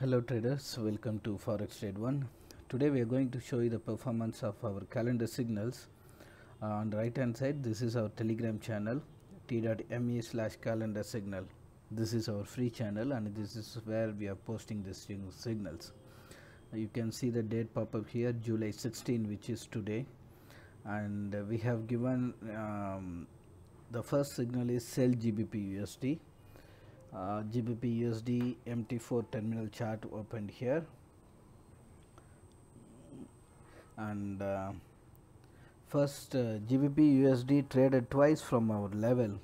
hello traders welcome to forex trade one today we are going to show you the performance of our calendar signals uh, on the right hand side this is our telegram channel t.me slash calendar signal this is our free channel and this is where we are posting the signals you can see the date pop up here july 16 which is today and we have given um, the first signal is sell gbp usd uh, GBP USD MT4 terminal chart opened here and uh, first uh, GBP USD traded twice from our level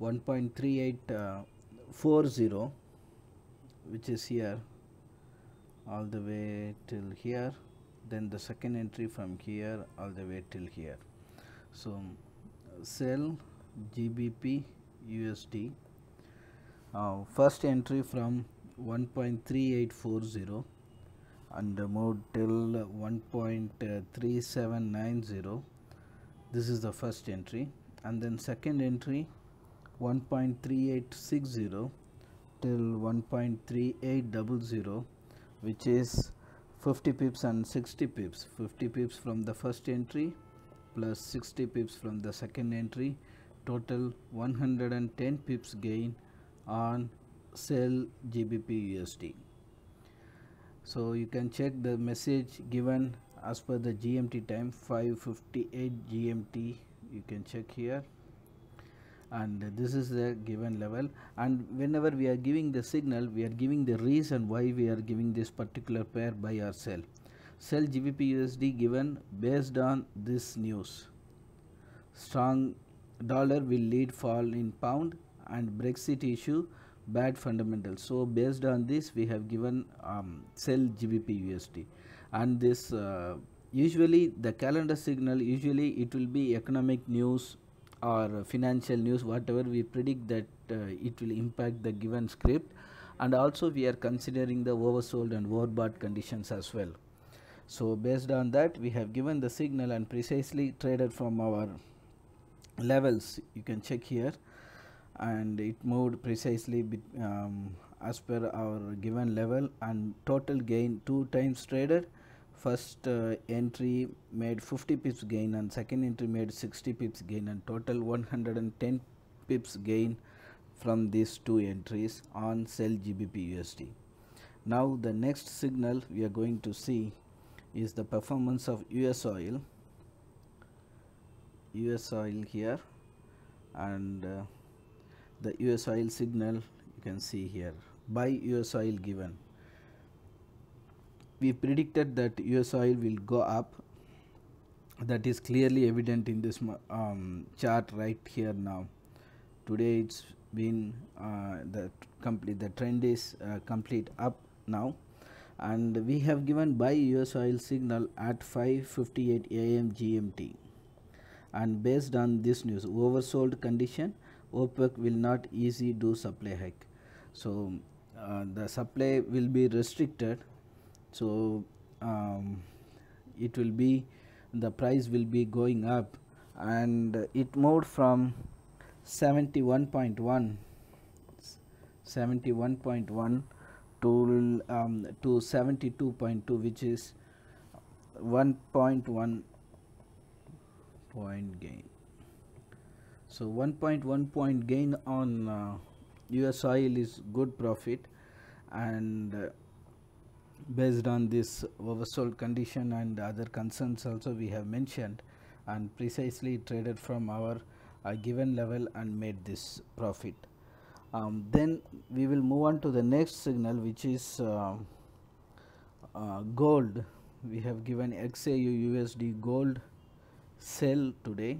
1.3840 uh, which is here all the way till here then the second entry from here all the way till here so sell GBP USD now first entry from 1.3840 and moved till 1.3790 this is the first entry and then second entry 1.3860 till 1.3800 which is 50 pips and 60 pips 50 pips from the first entry plus 60 pips from the second entry total 110 pips gain on sell GBP USD. So you can check the message given as per the GMT time 558 GMT you can check here and this is the given level and whenever we are giving the signal we are giving the reason why we are giving this particular pair by our cell. sell GBP USD given based on this news strong dollar will lead fall in pound and Brexit issue bad fundamentals. So based on this we have given um, sell GBP USD and this uh, usually the calendar signal usually it will be economic news or financial news whatever we predict that uh, it will impact the given script and also we are considering the oversold and overbought conditions as well. So based on that we have given the signal and precisely traded from our levels you can check here and it moved precisely um, as per our given level and total gain two times traded first uh, entry made 50 pips gain and second entry made 60 pips gain and total 110 pips gain from these two entries on sell GBP USD. Now the next signal we are going to see is the performance of US oil US oil here and uh, the US oil signal you can see here by US oil given. We predicted that US oil will go up that is clearly evident in this um, chart right here now. Today it's been uh, the complete the trend is uh, complete up now and we have given buy US oil signal at 5:58 a.m. GMT and based on this news oversold condition OPEC will not easy do supply hike. So uh, the supply will be restricted. So um, it will be the price will be going up and it moved from 71.1 71.1 to um, to 72.2 which is 1.1 point gain so 1.1 point gain on uh, US oil is good profit and uh, based on this oversold condition and other concerns also we have mentioned and precisely traded from our uh, given level and made this profit. Um, then we will move on to the next signal which is uh, uh, gold. We have given XAU USD gold sell today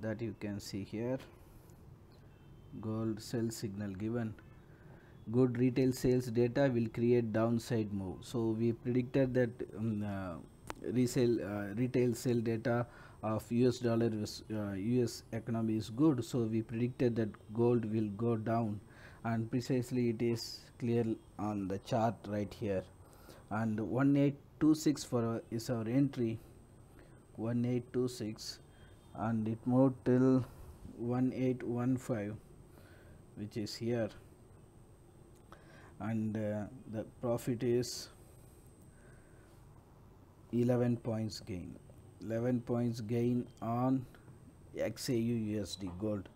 that you can see here gold sell signal given good retail sales data will create downside move so we predicted that um, uh, resale uh, retail sale data of us dollar was, uh, us economy is good so we predicted that gold will go down and precisely it is clear on the chart right here and 1826 for is our entry 1826 and it moved till 1815 which is here and uh, the profit is 11 points gain 11 points gain on XAU USD gold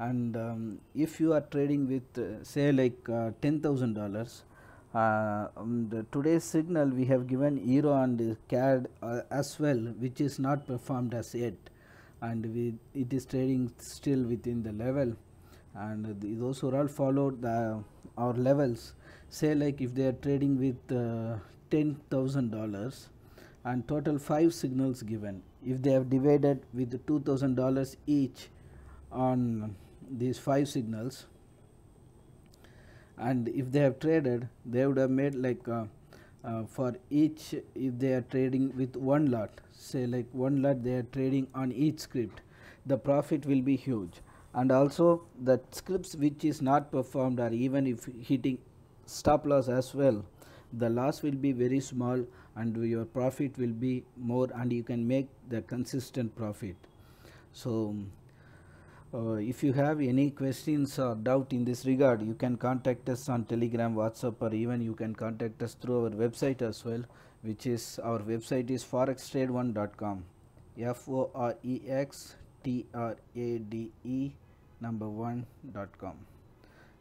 and um, if you are trading with uh, say like uh, $10,000 uh, um, today's signal we have given euro and CAD uh, as well which is not performed as yet and with it is trading still within the level and the, those who all followed the our levels say like if they are trading with uh, ten thousand dollars and total five signals given if they have divided with two thousand dollars each on these five signals and if they have traded they would have made like uh, uh, for each if they are trading with one lot say like one lot they are trading on each script the profit will be huge and also the scripts which is not performed or even if hitting stop loss as well the loss will be very small and your profit will be more and you can make the consistent profit so uh, if you have any questions or doubt in this regard, you can contact us on Telegram, WhatsApp or even you can contact us through our website as well, which is our website is forextrade1.com. F-O-R-E-X-T-R-A-D-E number 1.com.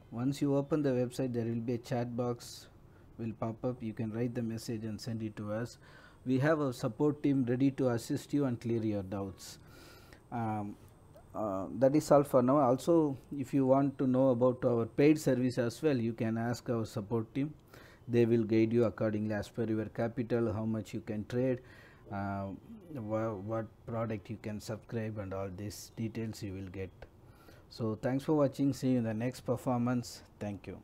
Once you open the website, there will be a chat box will pop up. You can write the message and send it to us. We have a support team ready to assist you and clear your doubts. Um, uh, that is all for now also if you want to know about our paid service as well you can ask our support team they will guide you accordingly as per your capital how much you can trade uh, what product you can subscribe and all these details you will get so thanks for watching see you in the next performance thank you